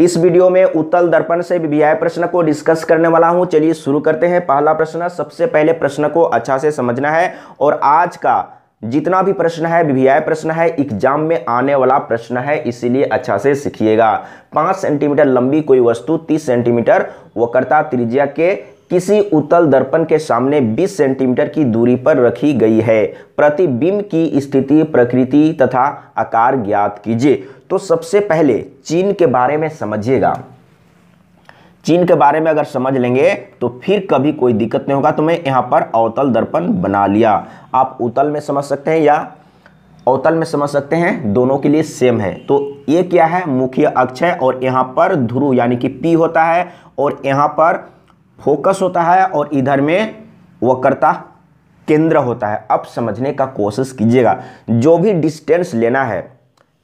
इस वीडियो में उत्तल दर्पण से बीबीआई प्रश्न को डिस्कस करने वाला हूं चलिए शुरू करते हैं पहला प्रश्न सबसे पहले प्रश्न को अच्छा से समझना है और आज का जितना भी प्रश्न है बीबीआई प्रश्न है एग्जाम में आने वाला प्रश्न है इसीलिए अच्छा से सीखिएगा पांच सेंटीमीटर लंबी कोई वस्तु तीस सेंटीमीटर वक्रता त्रिज्या के किसी उत्तल दर्पण के सामने 20 सेंटीमीटर की दूरी पर रखी गई है प्रतिबिंब की स्थिति प्रकृति तथा आकार ज्ञात कीजिए तो सबसे पहले चीन के बारे में समझिएगा चीन के बारे में अगर समझ लेंगे तो फिर कभी कोई दिक्कत नहीं होगा तो मैं यहाँ पर अवतल दर्पण बना लिया आप उतल में समझ सकते हैं या अवतल में समझ सकते हैं दोनों के लिए सेम है तो ये क्या है मुख्य अक्ष है और यहाँ पर ध्रुव यानी कि पी होता है और यहाँ पर फोकस होता है और इधर में वक्रता केंद्र होता है अब समझने का कोशिश कीजिएगा जो भी डिस्टेंस लेना है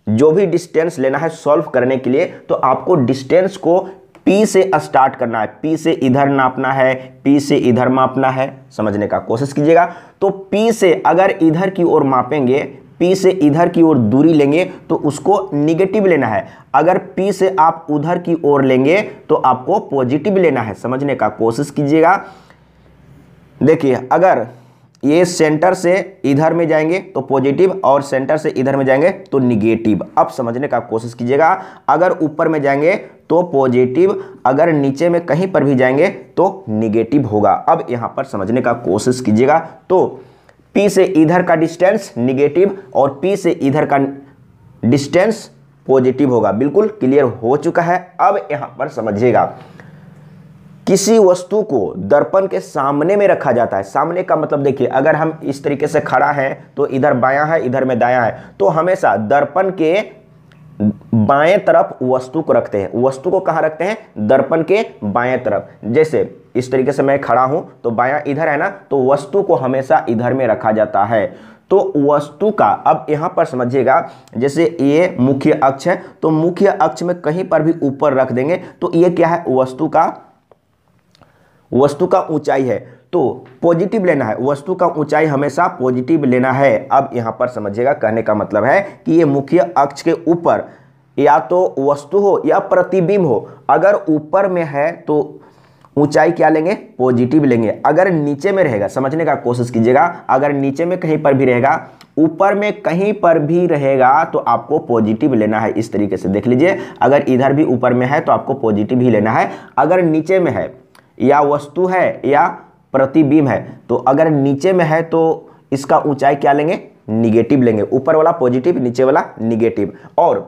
जो भी डिस्टेंस लेना है सॉल्व करने के लिए तो आपको डिस्टेंस को P से स्टार्ट करना है P से इधर नापना है P से इधर मापना है समझने का कोशिश कीजिएगा तो P से अगर इधर की ओर मापेंगे P से इधर की ओर दूरी लेंगे तो उसको निगेटिव लेना है अगर P से आप उधर की ओर लेंगे तो आपको पॉजिटिव लेना है समझने का कोशिश कीजिएगा देखिए अगर ये सेंटर से इधर में जाएंगे तो पॉजिटिव और सेंटर से इधर में जाएंगे तो निगेटिव अब समझने का कोशिश कीजिएगा अगर ऊपर में जाएंगे तो पॉजिटिव अगर नीचे में कहीं पर भी जाएंगे तो निगेटिव होगा अब यहाँ पर समझने का कोशिश कीजिएगा तो P से इधर का डिस्टेंस निगेटिव और P से इधर का डिस्टेंस पॉजिटिव होगा बिल्कुल क्लियर हो चुका है अब यहां पर समझिएगा किसी वस्तु को दर्पण के सामने में रखा जाता है सामने का मतलब देखिए अगर हम इस तरीके से खड़ा है तो इधर बायां है इधर में दायां है तो हमेशा दर्पण के बाएं तरफ वस्तु को रखते हैं वस्तु को कहां रखते हैं दर्पण के बाएं तरफ जैसे इस तरीके से मैं खड़ा हूं तो बाया इधर है ना तो वस्तु को हमेशा इधर में रखा जाता है तो वस्तु का अब यहां पर समझिएगा जैसे ये मुख्य अक्ष है तो मुख्य अक्ष में कहीं पर भी ऊपर रख देंगे तो ये क्या है वस्तु का वस्तु का ऊंचाई है तो पॉजिटिव लेना है वस्तु का ऊंचाई हमेशा पॉजिटिव लेना है अब यहाँ पर समझिएगा कहने का मतलब है कि ये मुख्य अक्ष के ऊपर या तो वस्तु हो या प्रतिबिंब हो अगर ऊपर में है तो ऊंचाई क्या लेंगे पॉजिटिव लेंगे अगर नीचे में रहेगा समझने का कोशिश कीजिएगा अगर नीचे में कहीं पर भी रहेगा ऊपर में कहीं पर भी रहेगा तो आपको पॉजिटिव लेना है इस तरीके से देख लीजिए अगर इधर भी ऊपर में है तो आपको पॉजिटिव ही लेना है अगर नीचे में है या वस्तु है या प्रतिबिंब है तो अगर नीचे में है तो इसका ऊंचाई क्या लेंगे निगेटिव लेंगे ऊपर वाला पॉजिटिव नीचे वाला निगेटिव और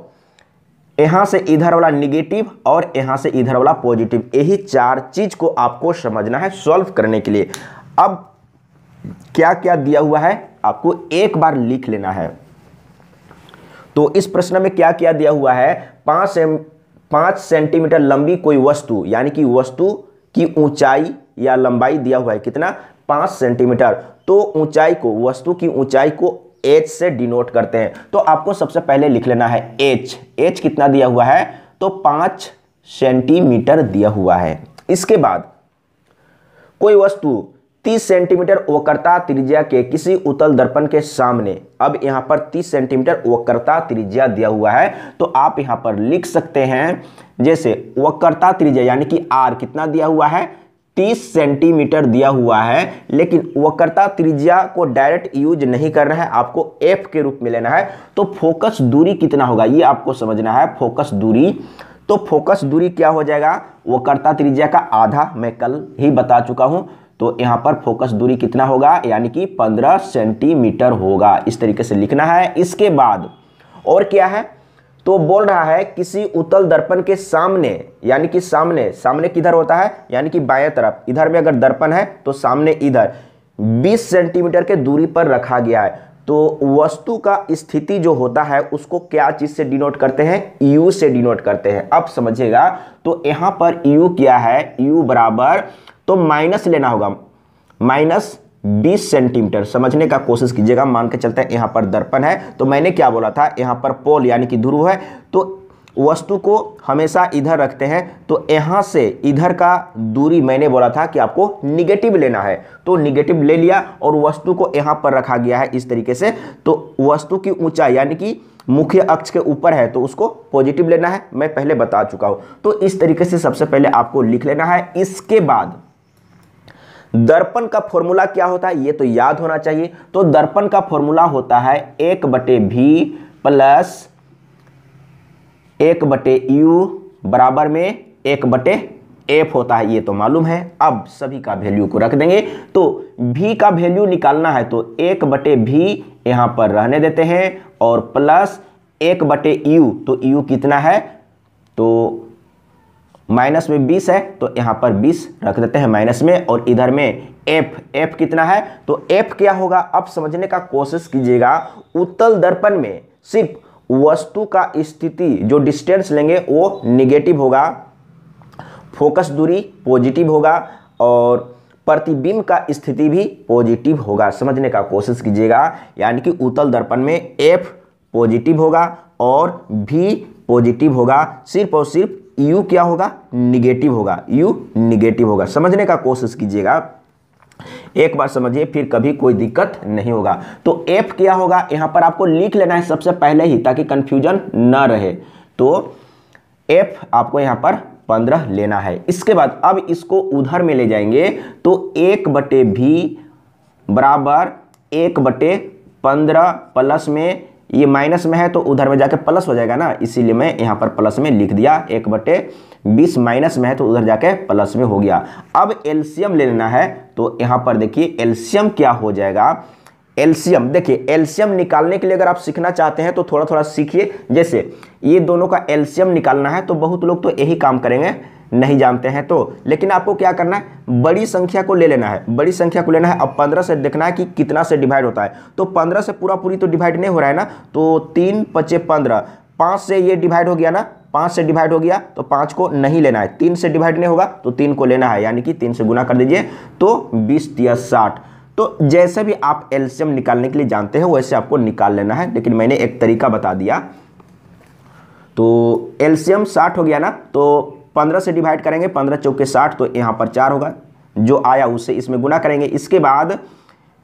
यहां से इधर वाला निगेटिव और यहां से इधर वाला पॉजिटिव यही चार चीज को आपको समझना है सॉल्व करने के लिए अब क्या क्या दिया हुआ है आपको एक बार लिख लेना है तो इस प्रश्न में क्या क्या दिया हुआ है पांच पांच सेंटीमीटर लंबी कोई वस्तु यानी कि वस्तु की ऊंचाई या लंबाई दिया हुआ है कितना पाँच सेंटीमीटर तो ऊंचाई को वस्तु की ऊंचाई को एच से डिनोट करते हैं तो आपको सबसे पहले लिख लेना है एच एच कितना दिया हुआ है तो पाँच सेंटीमीटर दिया हुआ है इसके बाद कोई वस्तु 30 सेंटीमीटर वक्रता त्रिज्या के किसी उतल दर्पण के सामने अब यहां पर 30 सेंटीमीटर वक्रता त्रिज्या दिया हुआ है तो आप यहां पर लिख सकते हैं जैसे वक्रता त्रिज्या यानी कि आर कितना दिया हुआ है तीस सेंटीमीटर दिया हुआ है लेकिन वक्रता त्रिज्या को डायरेक्ट यूज नहीं कर रहे है आपको एफ के रूप में लेना है तो फोकस दूरी कितना होगा ये आपको समझना है फोकस दूरी तो फोकस दूरी क्या हो जाएगा वक्रता त्रिज्या का आधा मैं कल ही बता चुका हूं तो यहां पर फोकस दूरी कितना होगा यानी कि 15 सेंटीमीटर होगा इस तरीके से लिखना है इसके बाद और क्या है तो बोल रहा है किसी उतल दर्पण के सामने यानी कि सामने सामने किधर होता है यानी कि बाएं तरफ इधर में अगर दर्पण है तो सामने इधर 20 सेंटीमीटर के दूरी पर रखा गया है तो वस्तु का स्थिति जो होता है उसको क्या चीज़ से डिनोट करते हैं यू से डिनोट करते हैं अब समझिएगा तो यहां पर यू क्या है यू बराबर तो माइनस लेना होगा माइनस बीस सेंटीमीटर समझने का कोशिश कीजिएगा मान के चलते हैं यहाँ पर दर्पण है तो मैंने क्या बोला था यहाँ पर पोल यानी कि ध्रुव है तो वस्तु को हमेशा इधर रखते हैं तो यहाँ से इधर का दूरी मैंने बोला था कि आपको निगेटिव लेना है तो निगेटिव ले लिया और वस्तु को यहाँ पर रखा गया है इस तरीके से तो वस्तु की ऊंचाई यानी कि मुख्य अक्ष के ऊपर है तो उसको पॉजिटिव लेना है मैं पहले बता चुका हूँ तो इस तरीके से सबसे पहले आपको लिख लेना है इसके बाद दर्पण का फॉर्मूला क्या होता है ये तो याद होना चाहिए तो दर्पण का फॉर्मूला होता है एक बटे भी प्लस एक बटे यू बराबर में एक बटे एफ होता है ये तो मालूम है अब सभी का वैल्यू को रख देंगे तो भी का वैल्यू निकालना है तो एक बटे भी यहां पर रहने देते हैं और प्लस एक बटे यू तो यू कितना है तो माइनस में बीस है तो यहाँ पर बीस रख देते हैं माइनस में और इधर में एफ एफ कितना है तो एफ क्या होगा अब समझने का कोशिश कीजिएगा उत्तल दर्पण में सिर्फ वस्तु का स्थिति जो डिस्टेंस लेंगे वो निगेटिव होगा फोकस दूरी पॉजिटिव होगा और प्रतिबिंब का स्थिति भी पॉजिटिव होगा समझने का कोशिश कीजिएगा यानी कि उत्तल दर्पण में एफ पॉजिटिव होगा और भी पॉजिटिव होगा सिर्फ और सिर्फ यू क्या होगा निगेटिव होगा यू निगेटिव होगा समझने का कोशिश कीजिएगा एक बार समझिए फिर कभी कोई दिक्कत नहीं होगा तो एफ क्या होगा यहां पर आपको लिख लेना है सबसे पहले ही ताकि कंफ्यूजन ना रहे तो एफ आपको यहां पर पंद्रह लेना है इसके बाद अब इसको उधर में ले जाएंगे तो एक बटे भी बराबर एक बटे पंद्रह प्लस में ये माइनस में है तो उधर में जाके प्लस हो जाएगा ना इसीलिए मैं यहाँ पर प्लस में लिख दिया एक बटे बीस माइनस में है तो उधर जाके प्लस में हो गया अब एल्शियम ले लेना है तो यहाँ पर देखिए एल्शियम क्या हो जाएगा एल्शियम देखिए एल्शियम निकालने के लिए अगर आप सीखना चाहते हैं तो थोड़ा थोड़ा सीखिए जैसे ये दोनों का एल्शियम निकालना है तो बहुत लोग तो यही काम करेंगे नहीं जानते हैं तो लेकिन आपको क्या करना है बड़ी संख्या को ले लेना है बड़ी संख्या को लेना है अब पंद्रह से देखना है कि कितना से डिवाइड होता है तो पंद्रह से पूरा पूरी तो डिवाइड नहीं हो रहा है ना तो तीन पचे पंद्रह पाँच से ये डिवाइड हो गया ना पाँच से डिवाइड हो गया तो पाँच को नहीं लेना है तीन से डिवाइड नहीं होगा तो तीन को लेना है यानी कि तीन से गुना कर दीजिए तो बीस या साठ तो जैसे भी आप एल्शियम निकालने के लिए जानते हैं वैसे आपको निकाल लेना है लेकिन मैंने एक तरीका बता दिया तो एल्शियम साठ हो गया ना तो पंद्रह से डिवाइड करेंगे पंद्रह चौके साठ तो यहाँ पर चार होगा जो आया उससे इसमें गुना करेंगे इसके बाद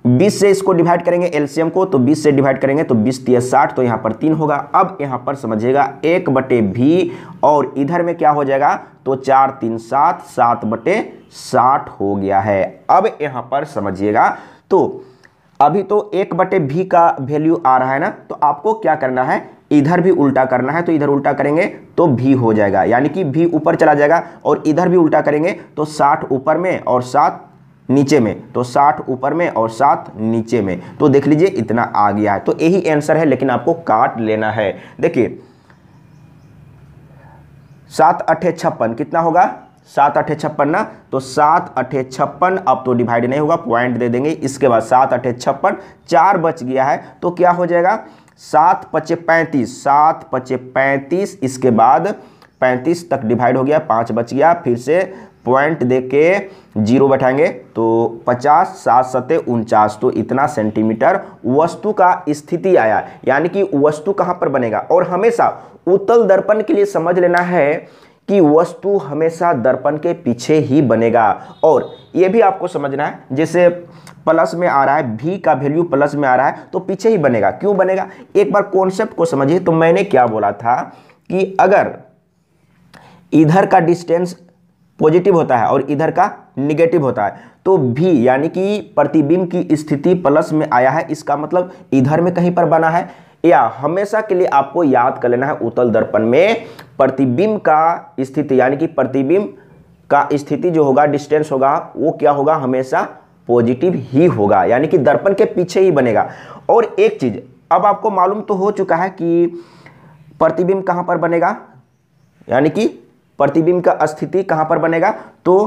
बीस से इसको डिवाइड करेंगे एलसीएम को तो बीस से डिवाइड करेंगे तो बीस तीस साठ तो यहाँ पर तीन होगा अब यहाँ पर समझिएगा एक बटे भी और इधर में क्या हो जाएगा तो चार तीन सात सात बटे साठ हो गया है अब यहाँ पर समझिएगा तो अभी तो एक बटे भी का वैल्यू आ रहा है ना तो आपको क्या करना है इधर भी उल्टा करना है तो इधर उल्टा करेंगे तो भी हो जाएगा यानी कि भी ऊपर चला जाएगा और इधर भी उल्टा करेंगे तो साठ ऊपर में और सात नीचे में तो साठ ऊपर में और सात नीचे में तो देख लीजिए इतना आ गया है तो यही आंसर है लेकिन आपको काट लेना है देखिए सात अठे छप्पन कितना होगा सात अठे छप्पन ना तो सात अठे छप्पन अब तो डिवाइड नहीं होगा पॉइंट दे देंगे इसके बाद सात अठे छप्पन चार बच गया है तो क्या हो जाएगा सात पचे पैंतीस सात पचे पैंतीस इसके बाद पैंतीस तक डिवाइड हो गया पाँच बच गया फिर से पॉइंट दे के जीरो बैठाएंगे तो पचास सात सतह उनचास तो इतना सेंटीमीटर वस्तु का स्थिति आया यानी कि वस्तु कहाँ पर बनेगा और हमेशा उत्तल दर्पण के लिए समझ लेना है कि वस्तु हमेशा दर्पण के पीछे ही बनेगा और ये भी आपको समझना है जैसे प्लस में आ रहा है भी का वैल्यू प्लस में आ रहा है तो पीछे ही बनेगा क्यों बनेगा एक बार कॉन्सेप्ट को समझिए तो मैंने क्या बोला था कि अगर इधर का डिस्टेंस पॉजिटिव होता है और इधर का निगेटिव होता है तो भी यानी कि प्रतिबिंब की स्थिति प्लस में आया है इसका मतलब इधर में कहीं पर बना है या हमेशा के लिए आपको याद कर लेना है उतल दर्पण में प्रतिबिंब का स्थिति यानी कि प्रतिबिंब का स्थिति जो होगा डिस्टेंस होगा वो क्या होगा हमेशा पॉजिटिव ही होगा यानी कि दर्पण के पीछे ही बनेगा और एक चीज़ अब आपको मालूम तो हो चुका है कि प्रतिबिंब कहाँ पर बनेगा यानी कि प्रतिबिंब का स्थिति कहाँ पर बनेगा तो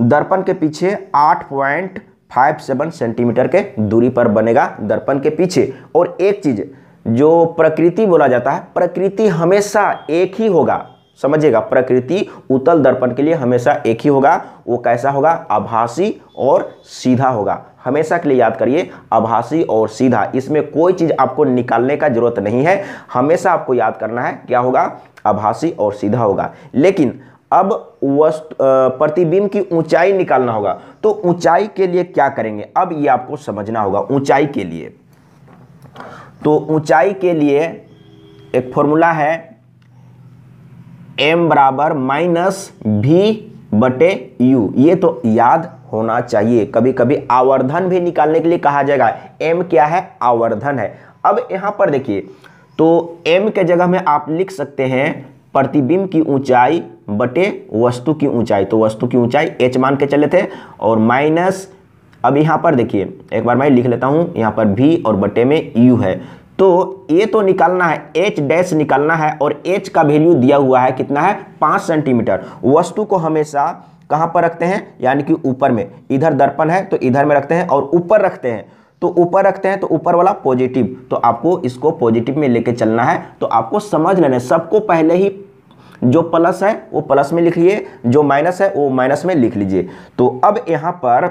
दर्पण के पीछे आठ पॉइंट फाइव सेवन सेंटीमीटर के दूरी पर बनेगा दर्पण के पीछे और एक चीज़ जो प्रकृति बोला जाता है प्रकृति हमेशा एक ही होगा समझिएगा प्रकृति उत्तल दर्पण के लिए हमेशा एक ही होगा वो कैसा होगा आभासी और सीधा होगा हमेशा के लिए याद करिए आभासी और सीधा इसमें कोई चीज़ आपको निकालने का जरूरत नहीं है हमेशा आपको याद करना है क्या होगा आभासी और सीधा होगा लेकिन अब वस्तु प्रतिबिंब की ऊंचाई निकालना होगा तो ऊंचाई के लिए क्या करेंगे अब ये आपको समझना होगा ऊंचाई के लिए तो ऊंचाई के लिए एक फॉर्मूला है एम बराबर माइनस भी बटे यू ये तो याद होना चाहिए कभी कभी आवर्धन भी निकालने के लिए कहा जाएगा एम क्या है आवर्धन है अब यहां पर देखिए तो एम के जगह में आप लिख सकते हैं प्रतिबिंब की ऊंचाई बटे वस्तु की ऊंचाई तो वस्तु की ऊंचाई एच मान के चले थे और माइनस अब यहां पर देखिए एक बार मैं लिख लेता हूं यहाँ पर भी और बटे में यू है तो ए तो निकालना है एच डैश निकालना है और एच का वैल्यू दिया हुआ है कितना है पाँच सेंटीमीटर वस्तु को हमेशा कहाँ पर रखते हैं यानी कि ऊपर में इधर दर्पण है तो इधर में रखते हैं और ऊपर रखते हैं तो ऊपर रखते हैं तो ऊपर वाला पॉजिटिव तो आपको इसको पॉजिटिव में लेके चलना है तो आपको समझ लेना है सबको पहले ही जो प्लस है वो प्लस में लिख लीजिए जो माइनस है वो माइनस में लिख लीजिए तो अब यहाँ पर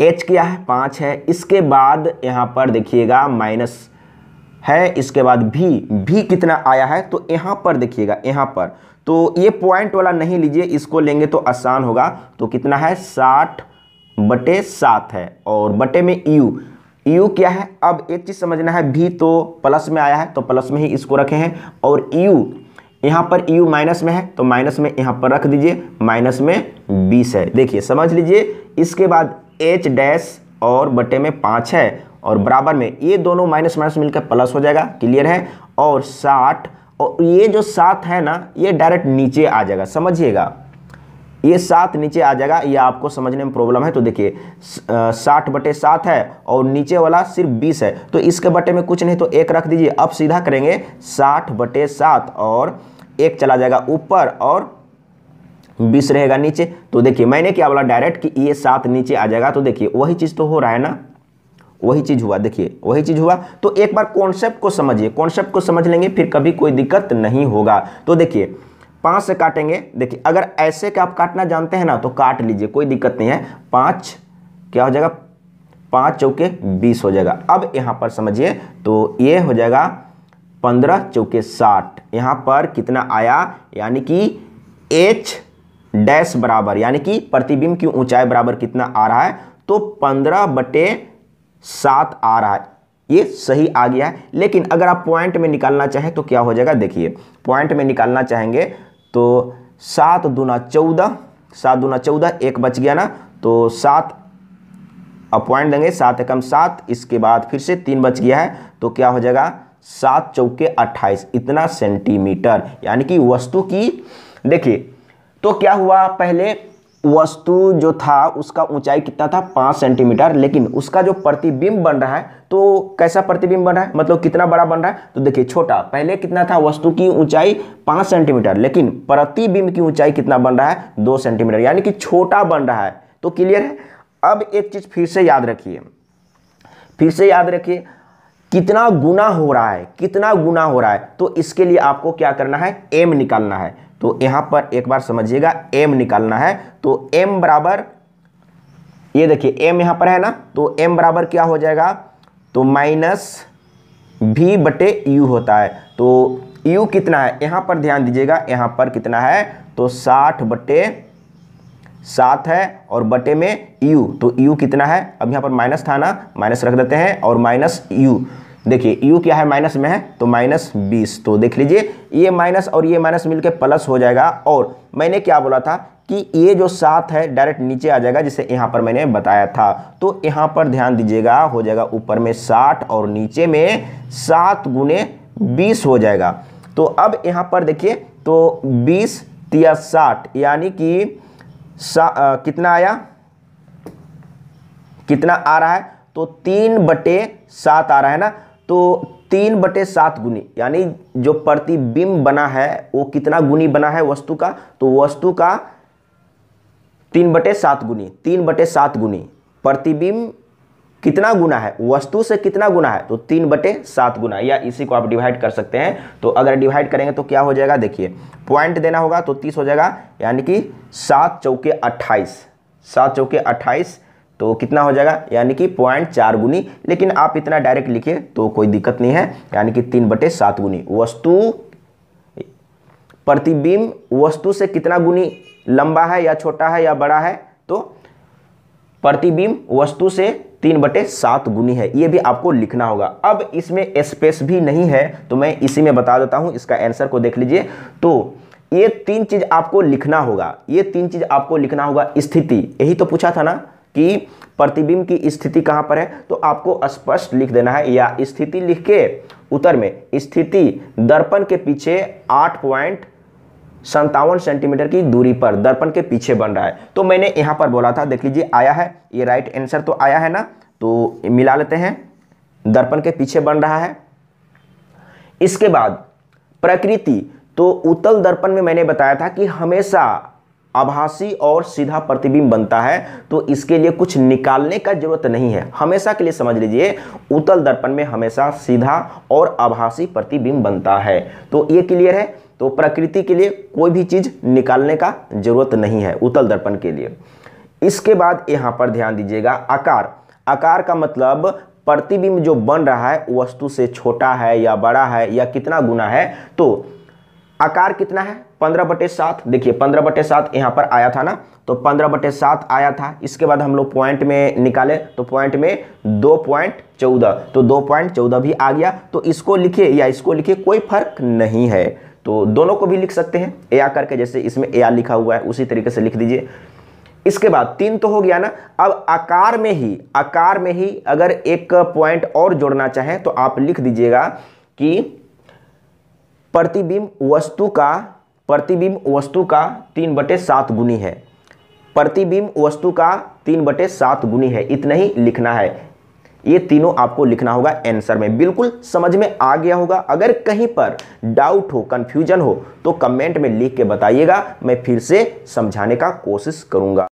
एच क्या है पाँच है इसके बाद यहाँ पर देखिएगा माइनस है इसके बाद भी भी कितना आया है तो यहाँ पर देखिएगा यहाँ पर तो ये पॉइंट वाला नहीं लीजिए इसको लेंगे तो आसान होगा तो कितना है साठ बटे सात है और बटे में यू यू क्या है अब एक चीज़ समझना है भी तो प्लस में आया है तो प्लस में ही इसको रखे हैं और यू यहाँ पर यू माइनस में है तो माइनस में यहाँ पर रख दीजिए माइनस में बीस है देखिए समझ लीजिए इसके बाद एच डैश और बटे में पाँच है और बराबर में ये दोनों माइनस माइनस मिलकर प्लस हो जाएगा क्लियर है और साठ और ये जो सात है ना ये डायरेक्ट नीचे आ जाएगा समझिएगा ये सात नीचे आ जाएगा ये आपको समझने में प्रॉब्लम है तो देखिए साठ बटे सात है और नीचे वाला सिर्फ बीस है तो इसके बटे में कुछ नहीं तो एक रख दीजिए अब सीधा करेंगे साठ बटे सात और एक चला जाएगा ऊपर और बीस रहेगा नीचे तो देखिए मैंने क्या बोला डायरेक्ट कि ये सात नीचे आ जाएगा तो देखिए वही चीज़ तो हो रहा है ना वही चीज़ हुआ देखिए वही चीज़ हुआ तो एक बार कॉन्सेप्ट को समझिए कॉन्सेप्ट को समझ लेंगे फिर कभी कोई दिक्कत नहीं होगा तो देखिए पाँच से काटेंगे देखिए अगर ऐसे का आप काटना जानते हैं ना तो काट लीजिए कोई दिक्कत नहीं है पाँच क्या हो जाएगा पाँच चौके बीस हो जाएगा अब यहाँ पर समझिए तो ये हो जाएगा पंद्रह चौके साठ यहाँ पर कितना आया यानी कि एच डैश बराबर यानी कि प्रतिबिंब की ऊंचाई बराबर कितना आ रहा है तो पंद्रह बटे सात आ रहा है ये सही आ गया है लेकिन अगर आप पॉइंट में निकालना चाहें तो क्या हो जाएगा देखिए पॉइंट में निकालना चाहेंगे तो सात दूना चौदह सात दूना चौदह एक बच गया ना तो सात अब पॉइंट देंगे सात एकम सात इसके बाद फिर से तीन बच गया है तो क्या हो जाएगा सात चौके अट्ठाईस इतना सेंटीमीटर यानी कि वस्तु की देखिए तो क्या हुआ पहले वस्तु जो था उसका ऊंचाई कितना था पाँच सेंटीमीटर लेकिन उसका जो प्रतिबिंब बन रहा है तो कैसा प्रतिबिंब बन रहा है मतलब कितना बड़ा बन रहा है तो देखिए छोटा पहले कितना था वस्तु की ऊंचाई पाँच सेंटीमीटर लेकिन प्रतिबिंब की ऊंचाई कितना बन रहा है दो सेंटीमीटर यानी कि छोटा बन रहा है तो क्लियर है अब एक चीज़ फिर से याद रखिए फिर से याद रखिए कितना गुना हो रहा है कितना गुना हो रहा है तो इसके लिए आपको क्या करना है एम निकालना है तो यहां पर एक बार समझिएगा एम निकालना है तो एम बराबर ये देखिए एम यहां पर है ना तो एम बराबर क्या हो जाएगा तो माइनस भी बटे यू होता है तो यू कितना है यहां पर ध्यान दीजिएगा यहां पर कितना है तो साठ बटे सात है और बटे में यू तो यू कितना है अब यहां पर माइनस था ना माइनस रख देते हैं और माइनस यू देखिए यू क्या है माइनस में है तो माइनस बीस तो देख लीजिए ये माइनस और ये माइनस मिलके प्लस हो जाएगा और मैंने क्या बोला था कि ये जो सात है डायरेक्ट नीचे आ जाएगा जिसे यहाँ पर मैंने बताया था तो यहाँ पर ध्यान दीजिएगा हो जाएगा ऊपर में साठ और नीचे में सात गुने बीस हो जाएगा तो अब यहाँ पर देखिए तो बीस या साठ यानी कि आ, कितना आया कितना आ रहा है तो तीन बटे सात आ रहा है ना तो तीन बटे सात गुनी यानी जो प्रतिबिंब बना है वो कितना गुनी बना है वस्तु का तो वस्तु का तीन बटे सात गुनी तीन बटे सात गुनी प्रतिबिंब कितना गुना है वस्तु से कितना गुना है तो तीन बटे सात गुना या इसी को आप डिवाइड कर सकते हैं तो अगर डिवाइड करेंगे तो क्या हो जाएगा देखिए पॉइंट देना होगा तो तीस हो जाएगा यानी कि सात चौके अट्ठाईस सात चौके अट्ठाईस तो कितना हो जाएगा यानी कि पॉइंट चार गुनी लेकिन आप इतना डायरेक्ट लिखिए तो कोई दिक्कत नहीं है यानी कि तीन बटे सात गुनी वस्तु प्रतिबिंब वस्तु से कितना गुनी लंबा है या छोटा है या बड़ा है तो प्रतिबिंब वस्तु से तीन बटे सात गुनी है ये भी आपको लिखना होगा अब इसमें स्पेस भी नहीं है तो मैं इसी में बता देता हूँ इसका आंसर को देख लीजिए तो ये तीन चीज़ आपको लिखना होगा ये तीन चीज़ आपको लिखना होगा स्थिति यही तो पूछा था ना कि प्रतिबिंब की स्थिति कहाँ पर है तो आपको स्पष्ट लिख देना है या स्थिति लिख के उत्तर में स्थिति दर्पण के पीछे आठ पॉइंट संतावन सेंटीमीटर की दूरी पर दर्पण के पीछे बन रहा है तो मैंने यहाँ पर बोला था देख लीजिए आया है ये राइट आंसर तो आया है ना तो मिला लेते हैं दर्पण के पीछे बन रहा है इसके बाद प्रकृति तो उत्तल दर्पण में मैंने बताया था कि हमेशा आभासी और सीधा प्रतिबिंब बनता है तो इसके लिए कुछ निकालने का जरूरत नहीं है हमेशा के लिए समझ लीजिए उतल दर्पण में हमेशा सीधा और आभासी प्रतिबिंब बनता है तो ये क्लियर है तो प्रकृति के लिए कोई भी चीज़ निकालने का जरूरत नहीं है उतल दर्पण के लिए इसके बाद यहाँ पर ध्यान दीजिएगा आकार आकार का मतलब प्रतिबिंब जो बन रहा है वस्तु से छोटा है या बड़ा है या कितना गुना है तो आकार कितना है पंद्रह बटे सात देखिए पंद्रह बटे सात यहाँ पर आया था ना तो पंद्रह बटे सात आया था इसके बाद हम लोग पॉइंट में निकाले तो पॉइंट में दो पॉइंट चौदह तो दो पॉइंट चौदह भी आ गया तो इसको लिखिए या इसको लिखिए कोई फर्क नहीं है तो दोनों को भी लिख सकते हैं ए आ करके जैसे इसमें ए आ लिखा हुआ है उसी तरीके से लिख दीजिए इसके बाद तीन तो हो गया ना अब आकार में ही आकार में ही अगर एक पॉइंट और जोड़ना चाहें तो आप लिख दीजिएगा कि प्रतिबिंब वस्तु का प्रतिबिंब वस्तु का तीन बटे सात गुनी है प्रतिबिंब वस्तु का तीन बटे सात गुनी है इतना ही लिखना है ये तीनों आपको लिखना होगा आंसर में बिल्कुल समझ में आ गया होगा अगर कहीं पर डाउट हो कन्फ्यूजन हो तो कमेंट में लिख के बताइएगा मैं फिर से समझाने का कोशिश करूँगा